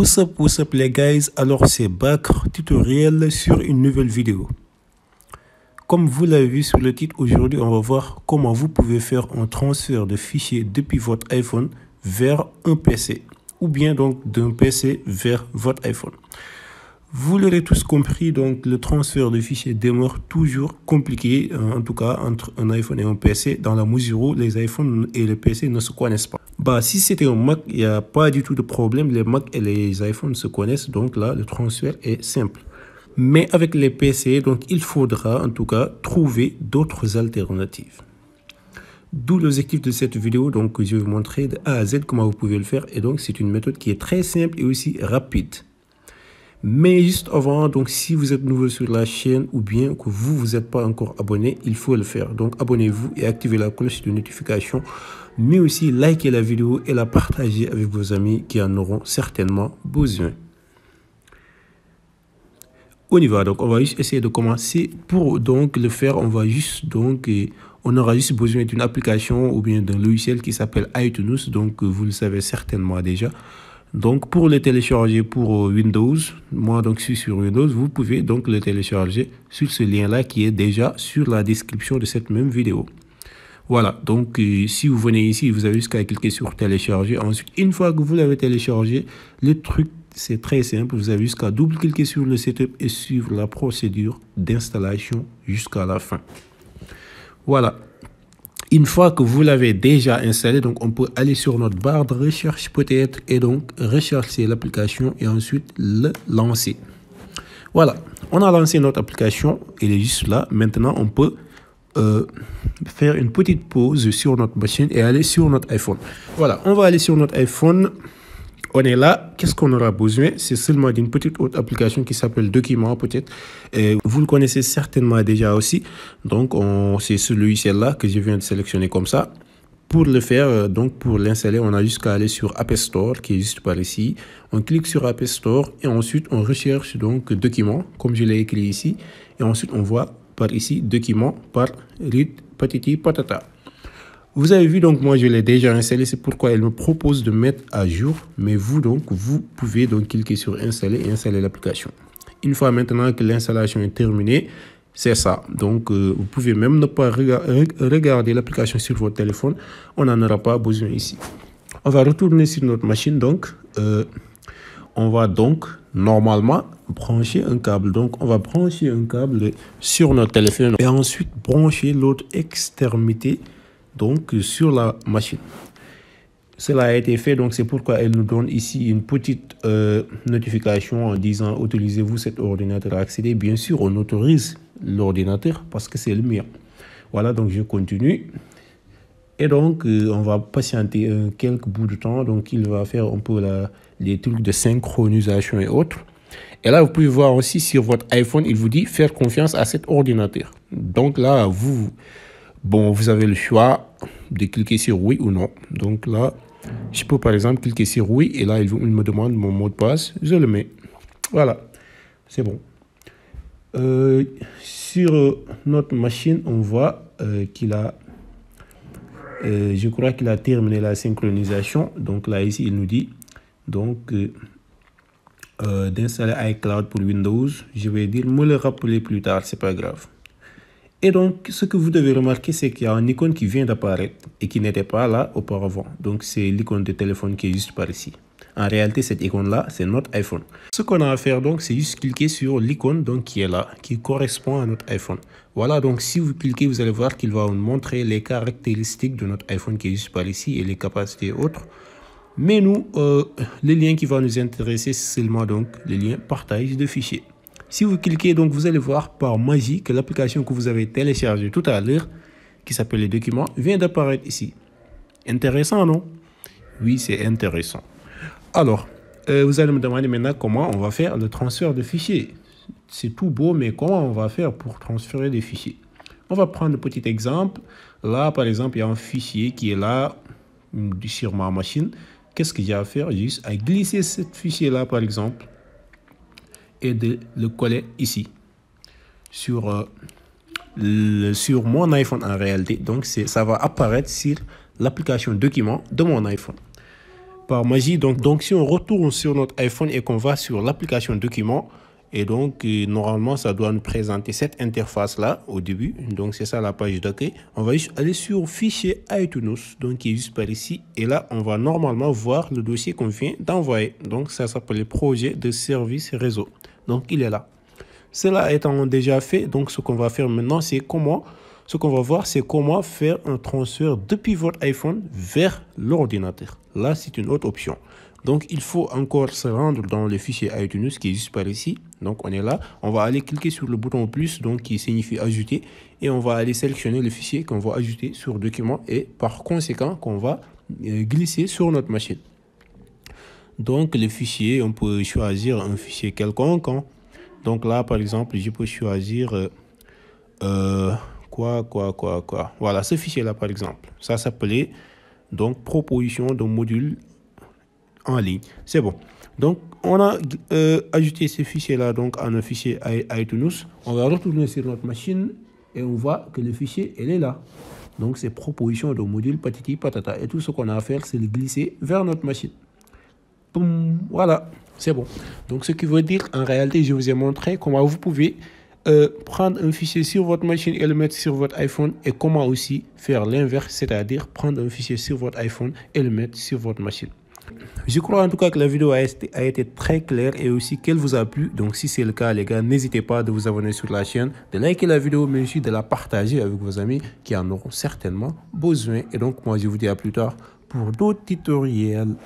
What's up, what's up les guys, alors c'est back tutoriel sur une nouvelle vidéo. Comme vous l'avez vu sur le titre, aujourd'hui on va voir comment vous pouvez faire un transfert de fichiers depuis votre iPhone vers un PC ou bien donc d'un PC vers votre iPhone. Vous l'aurez tous compris, donc le transfert de fichiers demeure toujours compliqué, hein, en tout cas entre un iPhone et un PC, dans la mesure où les iPhones et les PC ne se connaissent pas. Bah, si c'était un Mac, il n'y a pas du tout de problème. Les Mac et les iPhones se connaissent, donc là, le transfert est simple. Mais avec les PC, donc il faudra en tout cas trouver d'autres alternatives. D'où l'objectif de cette vidéo, donc je vais vous montrer de A à Z comment vous pouvez le faire. Et donc c'est une méthode qui est très simple et aussi rapide. Mais juste avant, donc si vous êtes nouveau sur la chaîne ou bien que vous, vous êtes pas encore abonné, il faut le faire. Donc abonnez-vous et activez la cloche de notification, mais aussi likez la vidéo et la partagez avec vos amis qui en auront certainement besoin. On y va, donc on va juste essayer de commencer. Pour donc le faire, on va juste donc... on aura juste besoin d'une application ou bien d'un logiciel qui s'appelle iTunes, donc vous le savez certainement déjà. Donc pour le télécharger pour euh, Windows, moi donc je suis sur Windows, vous pouvez donc le télécharger sur ce lien-là qui est déjà sur la description de cette même vidéo. Voilà, donc euh, si vous venez ici, vous avez jusqu'à cliquer sur télécharger. Ensuite, une fois que vous l'avez téléchargé, le truc, c'est très simple. Vous avez jusqu'à double-cliquer sur le setup et suivre la procédure d'installation jusqu'à la fin. Voilà, une fois que vous l'avez déjà installé, donc on peut aller sur notre barre de recherche peut-être et donc rechercher l'application et ensuite le lancer. Voilà, on a lancé notre application, elle est juste là. Maintenant, on peut euh, faire une petite pause sur notre machine et aller sur notre iPhone. Voilà, on va aller sur notre iPhone on est là, qu'est-ce qu'on aura besoin C'est seulement d'une petite autre application qui s'appelle Document peut-être. Vous le connaissez certainement déjà aussi. Donc c'est celui-ci là que je viens de sélectionner comme ça. Pour le faire, euh, donc pour l'installer, on a juste jusqu'à aller sur App Store qui est juste par ici. On clique sur App Store et ensuite on recherche donc document comme je l'ai écrit ici. Et ensuite on voit par ici document par read patiti patata. Vous avez vu, donc moi je l'ai déjà installé, c'est pourquoi elle me propose de mettre à jour. Mais vous, donc, vous pouvez donc cliquer sur installer et installer l'application. Une fois maintenant que l'installation est terminée, c'est ça. Donc, euh, vous pouvez même ne pas regarder l'application sur votre téléphone. On n'en aura pas besoin ici. On va retourner sur notre machine. Donc, euh, on va donc normalement brancher un câble. Donc, on va brancher un câble sur notre téléphone et ensuite brancher l'autre extrémité donc sur la machine. Cela a été fait, donc c'est pourquoi elle nous donne ici une petite euh, notification en disant autorisez-vous cet ordinateur à accéder. Bien sûr, on autorise l'ordinateur parce que c'est le mien. Voilà, donc je continue. Et donc, euh, on va patienter quelques bouts de temps. Donc, il va faire un peu les trucs de synchronisation et autres. Et là, vous pouvez voir aussi sur votre iPhone, il vous dit faire confiance à cet ordinateur. Donc là, vous, bon, vous avez le choix de cliquer sur oui ou non. Donc là, je peux par exemple cliquer sur oui et là, il me demande mon mot de passe. Je le mets. Voilà, c'est bon. Euh, sur euh, notre machine, on voit euh, qu'il a, je crois qu'il a terminé la synchronisation. Donc là, ici, il nous dit donc d'installer iCloud pour Windows. Je vais dire, me le rappeler plus tard, c'est pas grave. Et donc, ce que vous devez remarquer, c'est qu'il y a une icône qui vient d'apparaître et qui n'était pas là auparavant. Donc, c'est l'icône de téléphone qui est juste par ici. En réalité, cette icône-là, c'est notre iPhone. Ce qu'on a à faire donc, c'est juste cliquer sur l'icône donc qui est là, qui correspond à notre iPhone. Voilà, donc si vous cliquez, vous allez voir qu'il va vous montrer les caractéristiques de notre iPhone qui est juste par ici et les capacités autres. Mais nous, euh, le lien qui va nous intéresser, c'est seulement donc le lien partage de fichiers. Si vous cliquez, donc, vous allez voir par magie que l'application que vous avez téléchargée tout à l'heure, qui s'appelle les documents, vient d'apparaître ici. Intéressant, non Oui, c'est intéressant. Alors, euh, vous allez me demander maintenant comment on va faire le transfert de fichiers. C'est tout beau, mais comment on va faire pour transférer des fichiers On va prendre un petit exemple. Là, par exemple, il y a un fichier qui est là mm, sur ma machine. Qu'est-ce que j'ai à faire Juste à glisser ce fichier-là, par exemple, et de le coller ici sur, euh, sur mon iPhone en réalité. Donc ça va apparaître sur l'application document de mon iPhone. Par magie, donc, donc si on retourne sur notre iPhone et qu'on va sur l'application document, et donc euh, normalement ça doit nous présenter cette interface là au début. Donc c'est ça la page d'accueil. On va juste aller sur fichier iTunes, donc qui est juste par ici. Et là on va normalement voir le dossier qu'on vient d'envoyer. Donc ça s'appelle projet de service réseau. Donc, il est là. Cela étant déjà fait, donc ce qu'on va faire maintenant, c'est comment, ce qu'on va voir, c'est comment faire un transfert depuis votre iPhone vers l'ordinateur. Là, c'est une autre option. Donc, il faut encore se rendre dans le fichier iTunes qui est juste par ici. Donc, on est là. On va aller cliquer sur le bouton plus, donc qui signifie ajouter. Et on va aller sélectionner le fichier qu'on va ajouter sur document et par conséquent qu'on va euh, glisser sur notre machine. Donc le fichier, on peut choisir un fichier quelconque. Hein. Donc là, par exemple, je peux choisir euh, euh, quoi, quoi, quoi, quoi. Voilà, ce fichier-là, par exemple. Ça s'appelait donc proposition de module en ligne. C'est bon. Donc, on a euh, ajouté ce fichier-là donc à un fichier iTunes. On va retourner sur notre machine et on voit que le fichier, elle est là. Donc, c'est proposition de module patiti patata. Et tout ce qu'on a à faire, c'est le glisser vers notre machine voilà, c'est bon. Donc ce qui veut dire, en réalité, je vous ai montré comment vous pouvez euh, prendre un fichier sur votre machine et le mettre sur votre iPhone et comment aussi faire l'inverse, c'est-à-dire prendre un fichier sur votre iPhone et le mettre sur votre machine. Je crois en tout cas que la vidéo a été, a été très claire et aussi qu'elle vous a plu. Donc si c'est le cas les gars, n'hésitez pas de vous abonner sur la chaîne, de liker la vidéo, mais aussi de la partager avec vos amis qui en auront certainement besoin. Et donc moi je vous dis à plus tard pour d'autres tutoriels.